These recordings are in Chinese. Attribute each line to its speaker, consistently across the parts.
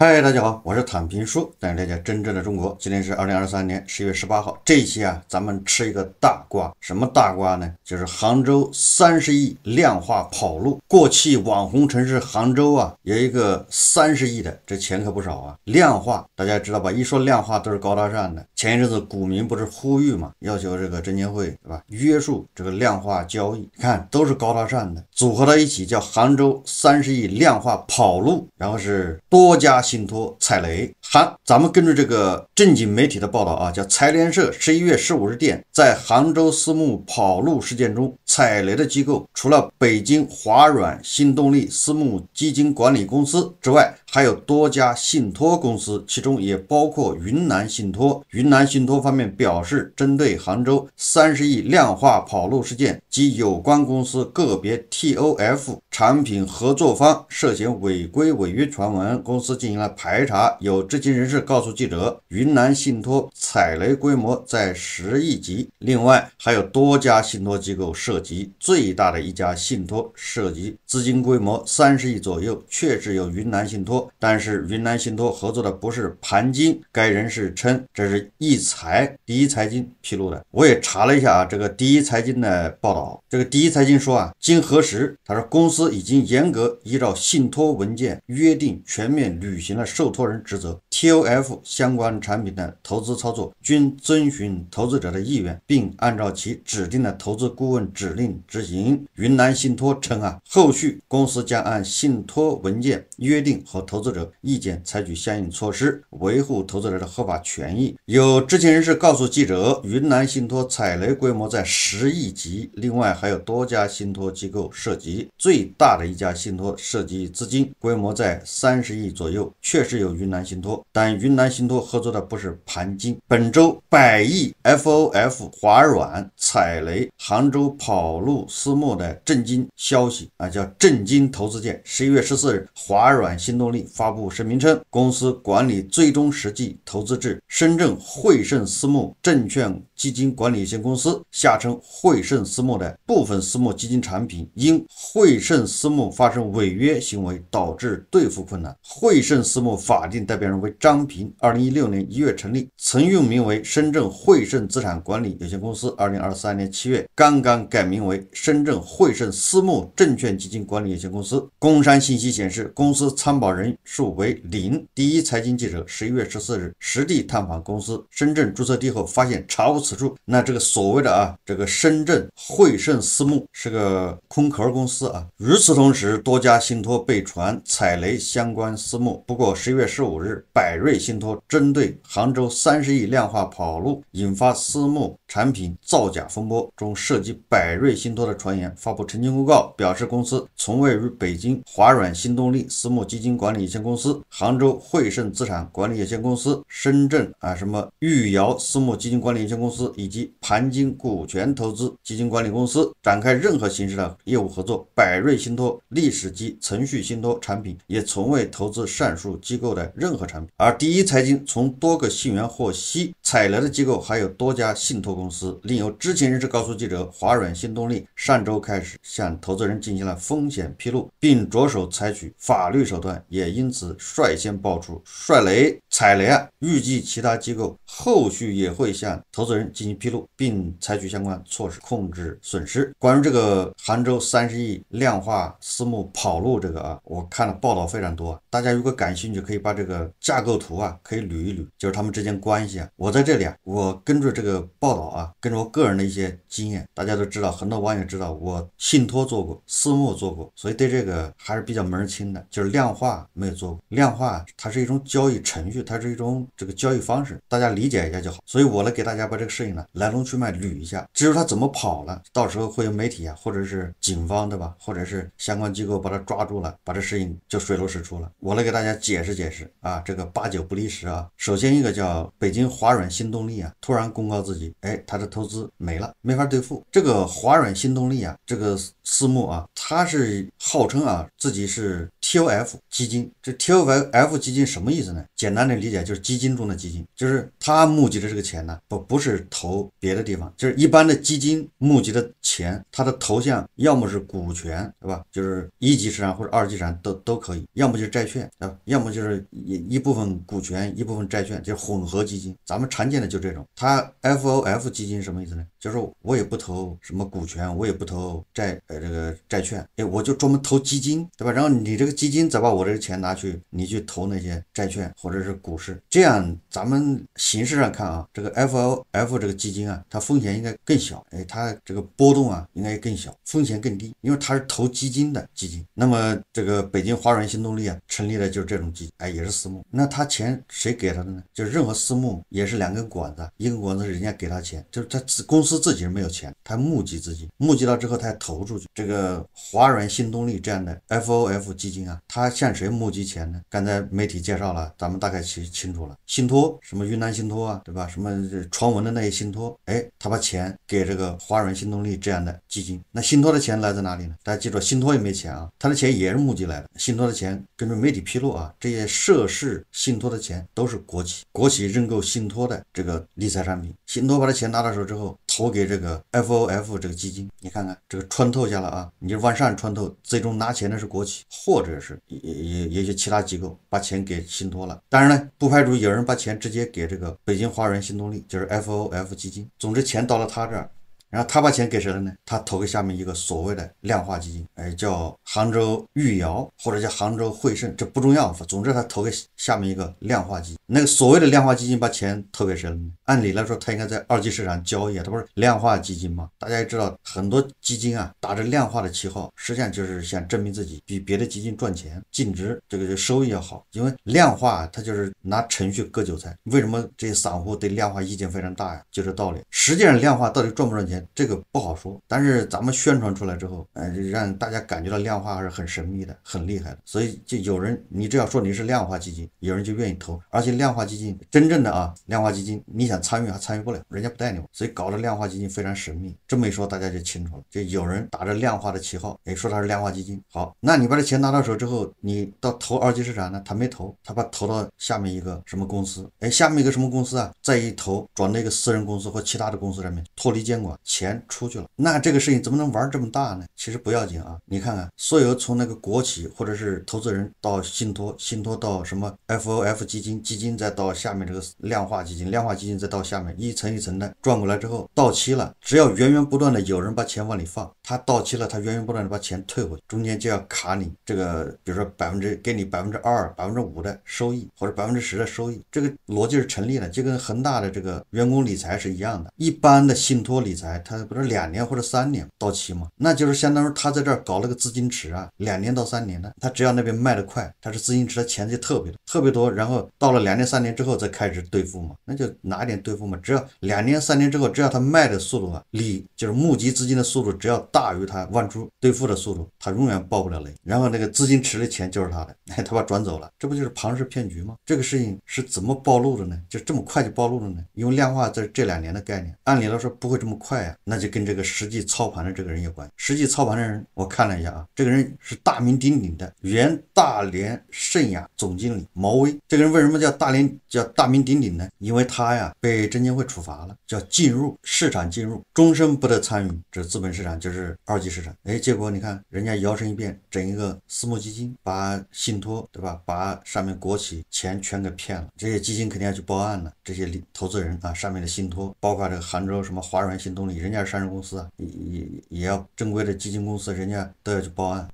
Speaker 1: 嗨，大家好，我是坦平叔，带大家真正的中国。今天是二零二三年十一月十八号，这一期啊，咱们吃一个大瓜，什么大瓜呢？就是杭州三十亿量化跑路，过去网红城市杭州啊，有一个三十亿的，这钱可不少啊。量化大家知道吧？一说量化都是高大上的。前一阵子股民不是呼吁嘛，要求这个证监会对吧，约束这个量化交易，看都是高大上的，组合到一起叫杭州三十亿量化跑路，然后是多家。信托踩雷，杭，咱们根据这个正经媒体的报道啊，叫财联社十一月十五日电，在杭州私募跑路事件中踩雷的机构，除了北京华软新动力私募基金管理公司之外，还有多家信托公司，其中也包括云南信托。云南信托方面表示，针对杭州三十亿量化跑路事件及有关公司个别 TOF 产品合作方涉嫌违规违约传闻，公司进行。排查有知情人士告诉记者，云南信托踩雷规模在十亿级，另外还有多家信托机构涉及，最大的一家信托涉及资金规模三十亿左右，确实有云南信托，但是云南信托合作的不是盘金，该人士称这是一财第一财经披露的，我也查了一下啊，这个第一财经的报道，这个第一财经说啊，经核实，他说公司已经严格依照信托文件约定，全面履行。行了受托人职责，TOF 相关产品的投资操作均遵循投资者的意愿，并按照其指定的投资顾问指令执行。云南信托称啊，后续公司将按信托文件约定和投资者意见采取相应措施，维护投资者的合法权益。有知情人士告诉记者，云南信托踩雷规模在十亿级，另外还有多家信托机构涉及，最大的一家信托涉及资金规模在三十亿左右。确实有云南信托，但云南信托合作的不是盘金。本周百亿 F O F 华软踩雷，杭州跑路私募的震惊消息啊，叫震惊投资界。十一月十四日，华软新动力发布声明称，公司管理最终实际投资至深圳汇盛私募证券基金管理有限公司下称汇盛私募的部分私募基金产品，因汇盛私募发生违约行为，导致兑付困难。汇盛。私募法定代表人为张平，二零一六年一月成立，曾用名为深圳汇盛资产管理有限公司，二零二三年七月刚刚改名为深圳汇盛私募证券基金管理有限公司。工商信息显示，公司参保人数为零。第一财经记者十一月十四日实地探访公司深圳注册地后，发现查无此处。那这个所谓的啊，这个深圳汇盛私募是个空壳公司啊。与此同时，多家信托被传踩雷，相关私募不。过十一月十五日，百瑞信托针对杭州三十亿量化跑路引发私募产品造假风波中涉及百瑞信托的传言，发布澄清公告，表示公司从未与北京华软新动力私募基金管理有限公司、杭州汇盛资产管理有限公司、深圳啊什么玉窑私募基金管理有限公司以及盘金股权投资基金管理公司展开任何形式的业务合作。百瑞信托历史及存续信托产品也从未投资上述。机构的任何产品，而第一财经从多个信源获悉，踩雷的机构还有多家信托公司。另有知情人士告诉记者，华软新动力上周开始向投资人进行了风险披露，并着手采取法律手段，也因此率先爆出“帅雷踩雷案”。预计其他机构后续也会向投资人进行披露，并采取相关措施控制损失。关于这个杭州三十亿量化私募跑路这个啊，我看了报道非常多，大家如果感兴趣可以把这个架构图啊，可以捋一捋，就是他们之间关系啊。我在这里啊，我根据这个报道啊，跟着我个人的一些经验，大家都知道，很多网友知道我信托做过，私募做过，所以对这个还是比较门清的。就是量化没有做过，量化它是一种交易程序，它是一种这个交易方式，大家理解一下就好。所以我来给大家把这个事情呢来龙去脉捋一下，至于他怎么跑了，到时候会有媒体啊，或者是警方对吧，或者是相关机构把他抓住了，把这事情就水落石出了。我来给大家。解释解释啊，这个八九不离十啊。首先一个叫北京华软新动力啊，突然公告自己，哎，他的投资没了，没法兑付。这个华软新动力啊，这个私募啊，他是号称啊自己是 T O F 基金，这 T O F 基金什么意思呢？简单的理解就是基金中的基金，就是他募集的这个钱呢，不不是投别的地方，就是一般的基金募集的钱，它的投向要么是股权，对吧？就是一级市场或者二级市场都都可以，要么就是债券，要。要么就是一一部分股权，一部分债券，就是混合基金。咱们常见的就这种。它 F O F 基金什么意思呢？就是我也不投什么股权，我也不投债，呃，这个债券，哎，我就专门投基金，对吧？然后你这个基金再把我这个钱拿去，你去投那些债券或者是股市，这样咱们形式上看啊，这个 F O F 这个基金啊，它风险应该更小，哎，它这个波动啊应该更小，风险更低，因为它是投基金的基金。那么这个北京华源新动力啊，成立的就是这种基，哎，也是私募。那他钱谁给他的呢？就是任何私募也是两根管子，一根管子是人家给他钱，就是他公司。公司自己是没有钱，他募集资金，募集到之后他投出去。这个华源新动力这样的 F O F 基金啊，他向谁募集钱呢？刚才媒体介绍了，咱们大概其清楚了。信托什么云南信托啊，对吧？什么传闻的那些信托，哎，他把钱给这个华源新动力这样的基金。那信托的钱来自哪里呢？大家记住，信托也没钱啊，他的钱也是募集来的。信托的钱，根据媒体披露啊，这些涉事信托的钱都是国企，国企认购信托的这个理财产品。信托把这钱拿到手之后。投给这个 F O F 这个基金，你看看这个穿透下来啊，你就往上穿透，最终拿钱的是国企，或者是也也也许其他机构把钱给信托了，当然呢，不排除有人把钱直接给这个北京花园新动力，就是 F O F 基金，总之钱到了他这儿。然后他把钱给谁了呢？他投给下面一个所谓的量化基金，哎，叫杭州玉瑶或者叫杭州汇盛，这不重要。总之他投给下面一个量化基金。那个所谓的量化基金把钱投给谁了呢？按理来说，他应该在二级市场交易，他不是量化基金吗？大家也知道，很多基金啊打着量化的旗号，实际上就是想证明自己比别的基金赚钱，净值这个收益要好。因为量化它就是拿程序割韭菜。为什么这些散户对量化意见非常大呀？就这道理。实际上，量化到底赚不赚钱？这个不好说，但是咱们宣传出来之后，呃，让大家感觉到量化还是很神秘的，很厉害的。所以就有人，你只要说你是量化基金，有人就愿意投。而且量化基金真正的啊，量化基金你想参与还参与不了，人家不带你。所以搞得量化基金非常神秘。这么一说，大家就清楚了。就有人打着量化的旗号，哎，说它是量化基金。好，那你把这钱拿到手之后，你到投二级市场呢？他没投，他把投到下面一个什么公司？哎，下面一个什么公司啊？再一投，转那个私人公司或其他的公司上面，脱离监管。钱出去了，那这个事情怎么能玩这么大呢？其实不要紧啊，你看看，所有从那个国企或者是投资人到信托，信托到什么 F O F 基金，基金再到下面这个量化基金，量化基金再到下面一层一层的转过来之后到期了，只要源源不断的有人把钱往里放，它到期了，它源源不断的把钱退回去，中间就要卡你这个，比如说百分之给你百分之二、百分之五的收益，或者百分之十的收益，这个逻辑是成立的，就跟恒大的这个员工理财是一样的，一般的信托理财。他不是两年或者三年到期吗？那就是相当于他在这儿搞了个资金池啊，两年到三年的，他只要那边卖得快，他是资金池，他钱就特别多，特别多。然后到了两年三年之后再开始兑付嘛，那就拿一点兑付嘛。只要两年三年之后，只要他卖的速度啊，你就是募集资金的速度，只要大于他万出兑付的速度，他永远爆不了雷。然后那个资金池的钱就是他的，他把转走了，这不就是庞氏骗局吗？这个事情是怎么暴露的呢？就这么快就暴露了呢？因为量化在这两年的概念，按理来说不会这么快。那就跟这个实际操盘的这个人有关。实际操盘的人，我看了一下啊，这个人是大名鼎鼎的原大连圣亚总经理毛威。这个人为什么叫大连叫大名鼎鼎呢？因为他呀被证监会处罚了，叫进入市场进入，终身不得参与这资本市场，就是二级市场。哎，结果你看，人家摇身一变，整一个私募基金，把信托对吧，把上面国企钱全给骗了。这些基金肯定要去报案了，这些投资人啊，上面的信托，包括这个杭州什么华软新动力。人家是上市公司也也也要正规的基金公司，人家都要去报案。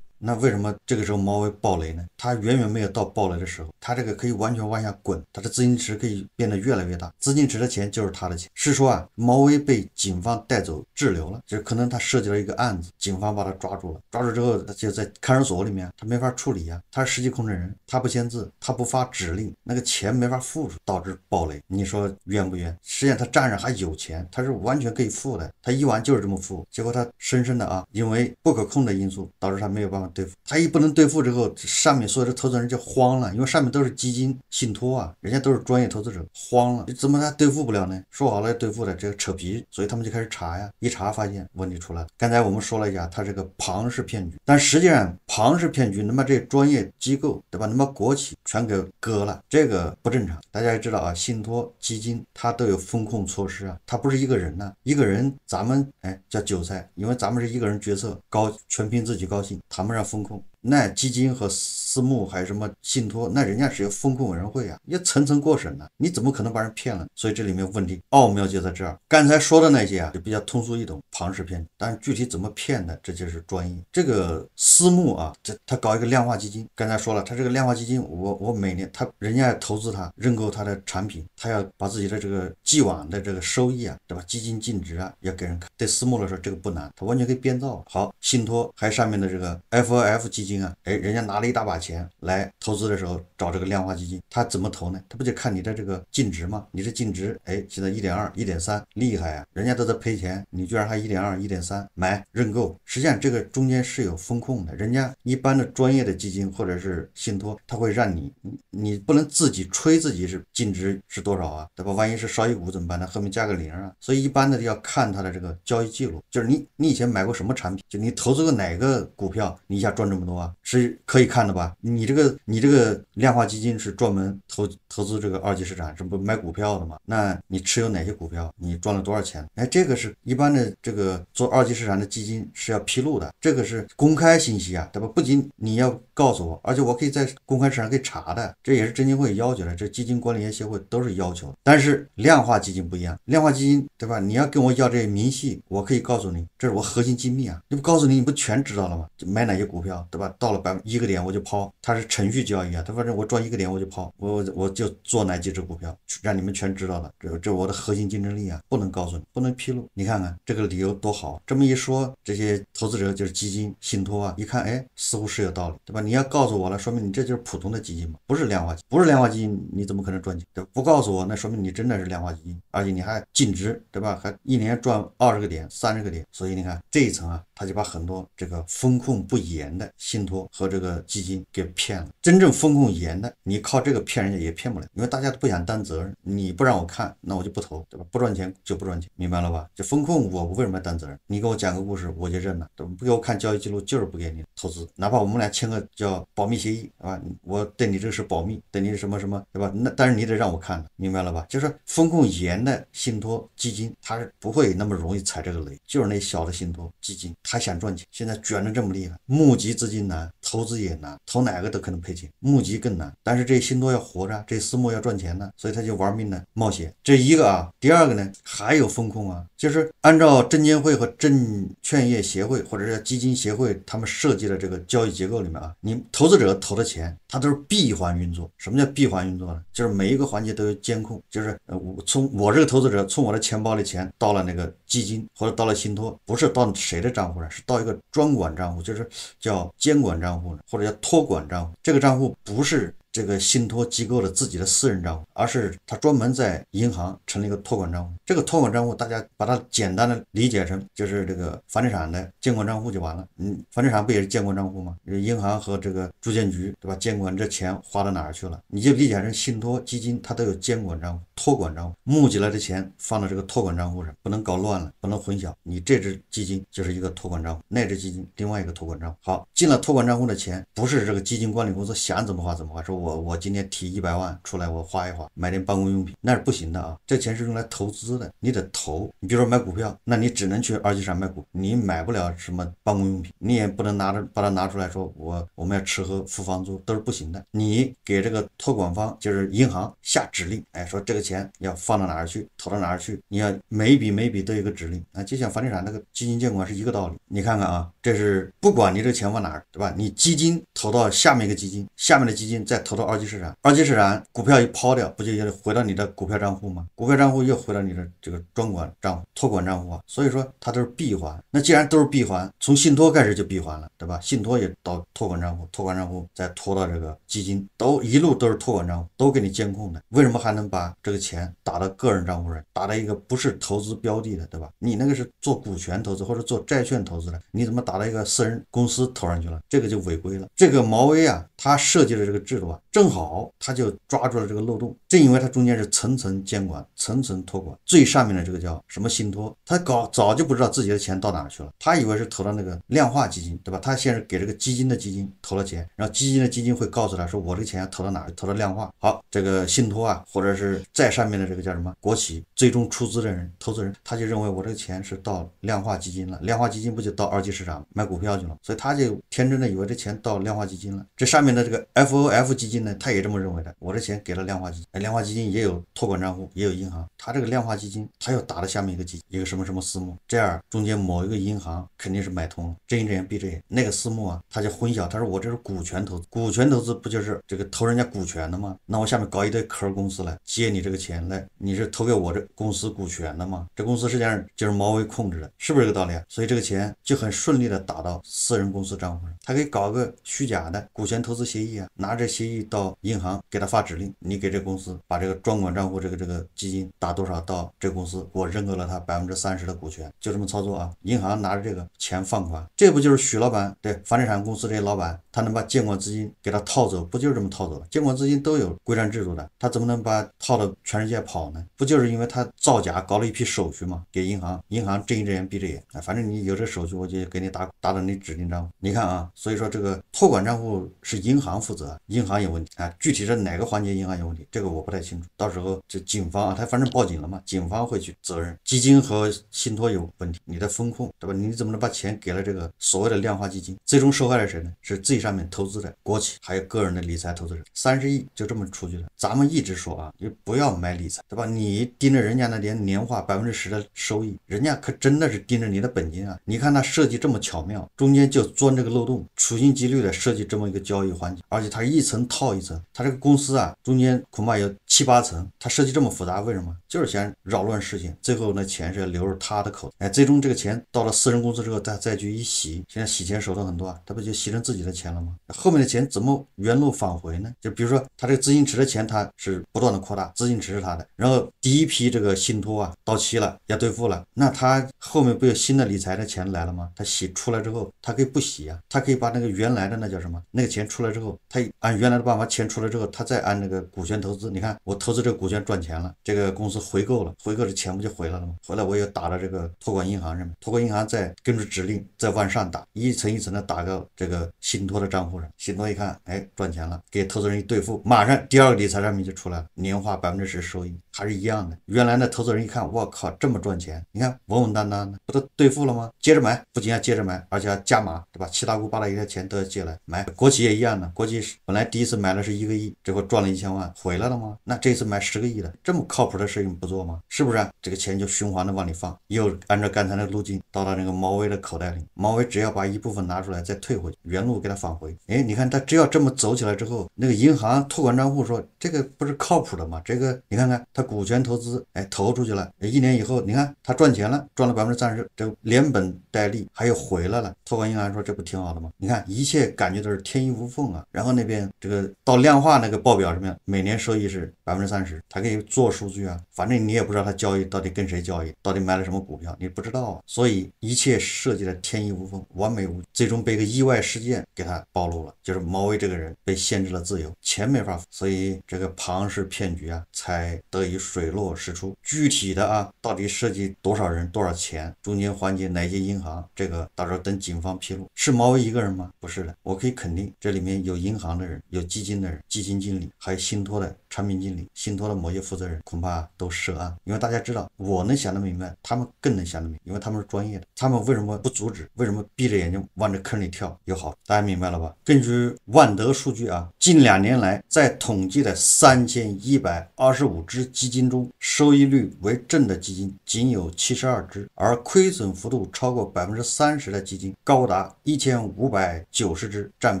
Speaker 1: 那为什么这个时候毛威暴雷呢？他远远没有到暴雷的时候，他这个可以完全往下滚，他的资金池可以变得越来越大。资金池的钱就是他的钱，是说啊，毛威被警方带走滞留了，就是可能他涉及了一个案子，警方把他抓住了，抓住之后，他在看守所里面，他没法处理啊，他是实际控制人，他不签字，他不发指令，那个钱没法付出，导致暴雷。你说冤不冤？实际上他账上还有钱，他是完全可以付的，他一完就是这么付，结果他深深的啊，因为不可控的因素导致他没有办法。对付他一不能兑付之后，上面所有的投资人就慌了，因为上面都是基金信托啊，人家都是专业投资者，慌了，怎么他兑付不了呢？说好了要兑付的，这个扯皮，所以他们就开始查呀，一查发现问题出来了。刚才我们说了一下，他这个庞氏骗局，但实际上庞氏骗局能把这些专业机构对吧？能把国企全给割了，这个不正常。大家也知道啊，信托基金它都有风控措施啊，它不是一个人呐，一个人咱们哎叫韭菜，因为咱们是一个人决策，高全凭自己高兴，他们。要风控。那基金和私募还有什么信托？那人家是有风控委员会啊，要层层过审的，你怎么可能把人骗了？所以这里面问题奥妙就在这儿。刚才说的那些啊，就比较通俗易懂，庞氏骗。但是具体怎么骗的，这就是专业。这个私募啊，这他搞一个量化基金，刚才说了，他这个量化基金，我我每年他人家投资他认购他的产品，他要把自己的这个既往的这个收益啊，对吧？基金净值啊，要给人看。对私募来说，这个不难，他完全可以编造。好，信托还有上面的这个 FOF 基金。哎，人家拿了一大把钱来投资的时候，找这个量化基金，他怎么投呢？他不就看你的这个净值吗？你是净值，哎，现在一点二、一点三，厉害啊！人家都在赔钱，你居然还一点二、一点三买认购。实际上，这个中间是有风控的。人家一般的专业的基金或者是信托，他会让你你不能自己吹自己是净值是多少啊？对吧？万一是少一股怎么办？呢？后面加个零啊。所以一般的要看他的这个交易记录，就是你你以前买过什么产品，就你投资过哪个股票，你一下赚这么多。是可以看的吧？你这个你这个量化基金是专门投投资这个二级市场，这不买股票的嘛？那你持有哪些股票？你赚了多少钱？哎，这个是一般的这个做二级市场的基金是要披露的，这个是公开信息啊，对吧？不仅你要告诉我，而且我可以在公开市场可以查的，这也是证监会要求的，这基金管理业协会都是要求。但是量化基金不一样，量化基金对吧？你要跟我要这些明细，我可以告诉你，这是我核心机密啊！你不告诉你，你不全知道了吗？买哪些股票，对吧？到了百分一个点我就抛，它是程序交易啊，它反正我赚一个点我就抛，我我就做哪几只股票，让你们全知道了，这这我的核心竞争力啊，不能告诉你，不能披露。你看看这个理由多好，这么一说，这些投资者就是基金、信托啊，一看哎，似乎是有道理，对吧？你要告诉我了，说明你这就是普通的基金嘛，不是量化基，不是量化基金，你怎么可能赚钱？对，不告诉我，那说明你真的是量化基金，而且你还净值，对吧？还一年赚二十个点、三十个点，所以你看这一层啊，他就把很多这个风控不严的。信托和这个基金给骗了，真正风控严的，你靠这个骗人家也骗不了，因为大家都不想担责任。你不让我看，那我就不投，对吧？不赚钱就不赚钱，明白了吧？就风控，我为什么要担责任？你给我讲个故事，我就认了。不给我看交易记录，就是不给你投资，哪怕我们俩签个叫保密协议，啊，我对你这个是保密，对你什么什么，对吧？那但是你得让我看，明白了吧？就是风控严的信托基金，他是不会那么容易踩这个雷，就是那小的信托基金，他想赚钱，现在卷的这么厉害，募集资金。难，投资也难，投哪个都可能赔钱，募集更难。但是这信托要活着，这私募要赚钱呢，所以他就玩命的冒险。这一个啊，第二个呢，还有风控啊，就是按照证监会和证券业协会或者是基金协会他们设计的这个交易结构里面啊，你投资者投的钱，它都是闭环运作。什么叫闭环运作呢？就是每一个环节都有监控，就是呃，我从我这个投资者从我的钱包里钱到了那个基金或者到了信托，不是到谁的账户上，是到一个专管账户，就是叫监。监管账户呢，或者叫托管账户，这个账户不是。这个信托机构的自己的私人账户，而是他专门在银行成立一个托管账户。这个托管账户，大家把它简单的理解成就是这个房地产的监管账户就完了。嗯，房地产不也是监管账户吗？银行和这个住建局，对吧？监管这钱花到哪儿去了？你就理解成信托基金它都有监管账户、托管账户，募集来的钱放到这个托管账户上，不能搞乱了，不能混淆。你这只基金就是一个托管账户，那只基金另外一个托管账户。好，进了托管账户的钱，不是这个基金管理公司想怎么花怎么花，是我。我我今天提一百万出来，我花一花，买点办公用品那是不行的啊！这钱是用来投资的，你得投。你比如说买股票，那你只能去二级市场买股，你买不了什么办公用品，你也不能拿着把它拿出来说我我们要吃喝付房租都是不行的。你给这个托管方就是银行下指令，哎，说这个钱要放到哪儿去，投到哪儿去，你要每一笔每一笔都有个指令啊，就像房地产那个基金监管是一个道理。你看看啊，这是不管你这钱往哪儿，对吧？你基金投到下面一个基金，下面的基金再投。到二级市场，二级市场股票一抛掉，不就又回到你的股票账户吗？股票账户又回到你的这个专管账户、托管账户啊。所以说它都是闭环。那既然都是闭环，从信托开始就闭环了，对吧？信托也到托管账户，托管账户再拖到这个基金，都一路都是托管账户，都给你监控的。为什么还能把这个钱打到个人账户上？打到一个不是投资标的的，对吧？你那个是做股权投资或者做债券投资的，你怎么打到一个私人公司头上去了？这个就违规了。这个毛威啊，他设计的这个制度啊。正好他就抓住了这个漏洞，正因为他中间是层层监管、层层托管，最上面的这个叫什么信托，他搞早就不知道自己的钱到哪去了，他以为是投到那个量化基金，对吧？他先是给这个基金的基金投了钱，然后基金的基金会告诉他说，我这个钱投到哪儿？投到量化。好，这个信托啊，或者是再上面的这个叫什么国企，最终出资的人、投资人，他就认为我这个钱是到量化基金了，量化基金不就到二级市场买股票去了？所以他就天真的以为这钱到量化基金了，这上面的这个 F O F 基金。他也这么认为的。我这钱给了量化基金，哎，量化基金也有托管账户，也有银行。他这个量化基金，他又打了下面一个基，一个什么什么私募。这样中间某一个银行肯定是买通了，睁一只眼闭一只眼。那个私募啊，他就混淆，他说我这是股权投资，股权投资不就是这个投人家股权的吗？那我下面搞一堆壳公司来借你这个钱来，你是投给我这公司股权的吗？这公司实际上就是毛维控制的，是不是这个道理啊？所以这个钱就很顺利的打到私人公司账户上。他可以搞个虚假的股权投资协议啊，拿着协议到。到银行给他发指令，你给这公司把这个专管账户这个这个基金打多少到这公司，我认购了他百分之三十的股权，就这么操作啊。银行拿着这个钱放款，这不就是许老板对房地产公司这些老板，他能把监管资金给他套走，不就是这么套走？了？监管资金都有规章制度的，他怎么能把套到全世界跑呢？不就是因为他造假搞了一批手续嘛？给银行，银行睁一只眼闭着眼啊，反正你有这手续，我就给你打打到你指定账户。你看啊，所以说这个托管账户是银行负责，银行有。啊，具体是哪个环节银行有问题？这个我不太清楚。到时候就警方啊，他反正报警了嘛，警方会去责任。基金和信托有问题，你的风控对吧？你怎么能把钱给了这个所谓的量化基金？最终受害是谁呢？是最上面投资的国企，还有个人的理财投资者。三十亿就这么出去了。咱们一直说啊，你不要买理财，对吧？你盯着人家那年年化百分之十的收益，人家可真的是盯着你的本金啊。你看他设计这么巧妙，中间就钻这个漏洞，处心积虑的设计这么一个交易环节，而且他一层套。报一层，他这个公司啊，中间恐怕有七八层，他设计这么复杂，为什么？就是想扰乱事情，最后那钱是要流入他的口，哎，最终这个钱到了私人公司之后，再再去一洗，现在洗钱手段很多啊，他不就洗成自己的钱了吗？后面的钱怎么原路返回呢？就比如说他这个资金池的钱，他是不断的扩大资金池是他的，然后第一批这个信托啊到期了要兑付了，那他后面不有新的理财的钱来了吗？他洗出来之后，他可以不洗呀，他可以把那个原来的那叫什么那个钱出来之后，他按原来的把。把钱出来之后，他再按那个股权投资。你看我投资这个股权赚钱了，这个公司回购了，回购的钱不就回来了吗？回来我又打到这个托管银行上面，托管银行再根据指令再往上打，一层一层的打到这个信托的账户上。信托一看，哎，赚钱了，给投资人一兑付，马上第二个理财产品就出来了，年化百分之十收益还是一样的。原来那投资人一看，我靠，这么赚钱，你看稳稳当当的，不都兑付了吗？接着买，不仅要接着买，而且要加码，对吧？七大姑八大姨的钱都要借来买。国企也一样的，国企本来第一次买。买了是一个亿，结果赚了一千万，回来了吗？那这次买十个亿的这么靠谱的事情不做吗？是不是？这个钱就循环的往里放，又按照刚才那路径到了那个毛威的口袋里。毛威只要把一部分拿出来再退回去，原路给他返回。哎，你看他只要这么走起来之后，那个银行托管账户说这个不是靠谱的吗？这个你看看他股权投资，哎，投出去了一年以后，你看他赚钱了，赚了百分之三十，这连本带利还又回来了。托管银行说这不挺好的吗？你看一切感觉都是天衣无缝啊。然后那边这个。到量化那个报表什么每年收益是百分之三十，他可以做数据啊。反正你也不知道他交易到底跟谁交易，到底买了什么股票，你不知道啊。所以一切设计的天衣无缝、完美无，最终被一个意外事件给他暴露了。就是毛威这个人被限制了自由，钱没法付，所以这个庞氏骗局啊才得以水落石出。具体的啊，到底涉及多少人、多少钱，中间环节哪些银行，这个到时候等警方披露。是毛威一个人吗？不是的，我可以肯定这里面有银行的人，有基。金的基金经理，还有信托的。产品经理、信托的某些负责人恐怕都涉案，因为大家知道我能想得明白，他们更能想得明，因为他们是专业的。他们为什么不阻止？为什么闭着眼睛往这坑里跳？有好大家明白了吧？根据万德数据啊，近两年来，在统计的三千一百二十五只基金中，收益率为正的基金仅有七十二只，而亏损幅度超过百分之三十的基金高达一千五百九十只，占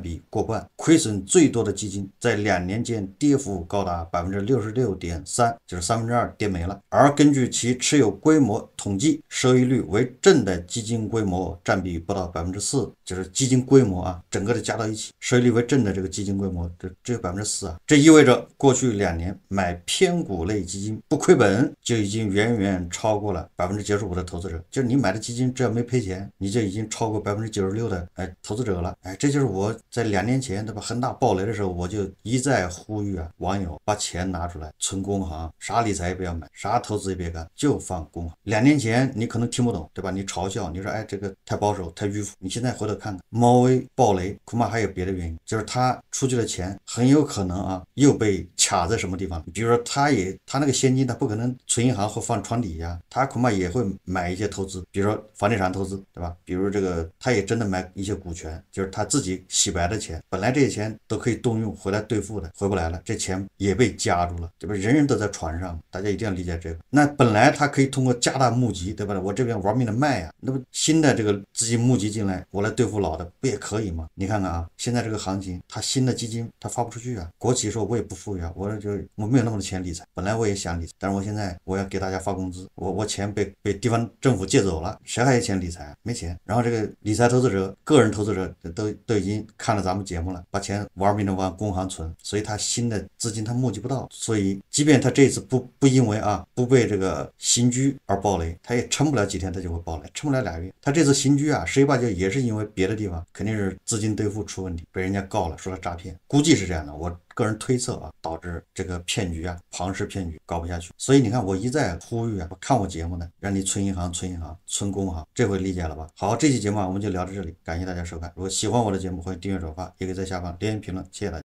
Speaker 1: 比过半。亏损最多的基金在两年间跌幅高达。百分之六十六点三，就是三分之二跌没了。而根据其持有规模统计，收益率为正的基金规模占比不到百分之四，就是基金规模啊，整个的加到一起，收益率为正的这个基金规模，这只有百分之四啊。这意味着过去两年买偏股类基金不亏本，就已经远远超过了百分之九十五的投资者。就是你买的基金只要没赔钱，你就已经超过百分之九十六的哎投资者了。哎，这就是我在两年前对吧恒大暴雷的时候，我就一再呼吁啊网友。把钱拿出来存工行，啥理财也不要买，啥投资也别干，就放工行。两年前你可能听不懂，对吧？你嘲笑，你说哎，这个太保守，太迂腐。你现在回头看看，猫威暴雷，恐怕还有别的原因，就是他出去的钱很有可能啊又被卡在什么地方。比如说，他也他那个现金，他不可能存银行或放床底下，他恐怕也会买一些投资，比如说房地产投资，对吧？比如这个，他也真的买一些股权，就是他自己洗白的钱，本来这些钱都可以动用回来兑付的，回不来了，这钱也。被夹住了，对不？人人都在船上，大家一定要理解这个。那本来他可以通过加大募集，对不？我这边玩命的卖呀，那不新的这个资金募集进来，我来对付老的，不也可以吗？你看看啊，现在这个行情，他新的基金他发不出去啊。国企说，我也不富裕，啊，我就我没有那么多钱理财。本来我也想理财，但是我现在我要给大家发工资，我我钱被被地方政府借走了，谁还有钱理财啊？没钱。然后这个理财投资者、个人投资者都都已经看了咱们节目了，把钱玩命的往工行存，所以他新的资金他募。募集不到，所以即便他这次不不因为啊不被这个刑拘而暴雷，他也撑不了几天，他就会暴雷，撑不了俩月。他这次刑拘啊，十有八九也是因为别的地方肯定是资金兑付出问题，被人家告了，说他诈骗，估计是这样的。我个人推测啊，导致这个骗局啊庞氏骗局搞不下去。所以你看，我一再呼吁啊，看我节目的，让你存银行、存银行、存工行，这回理解了吧？好，这期节目啊，我们就聊到这里，感谢大家收看。如果喜欢我的节目，欢迎订阅、转发，也可以在下方留言评论，谢谢大家。